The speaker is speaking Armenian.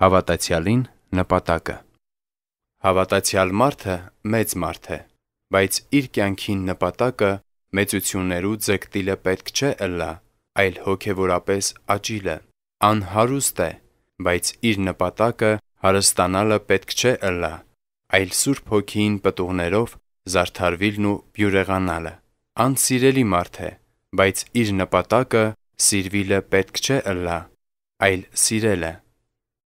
հավատացյալին նպատակը։ Հավատացյալ մարդը մեծ մարդ է, բայց իր կյանքի նպատակը մեծություններու ձգտիլը պետք չէ ըլլա, այլ հոգևորապես աճիլը։ Անհարուստ է, բայց իր նպատակը հարստանալը պետք չէ ըլլա, այլ Սուրբ Հոգին պտուղներով զարդարվիլն ու բյուրեղանալը։ Անսիրելի մարդ է, բայց իր նպատակը սիրվիլը պետք չէ ըլլա, այլ սիրելը։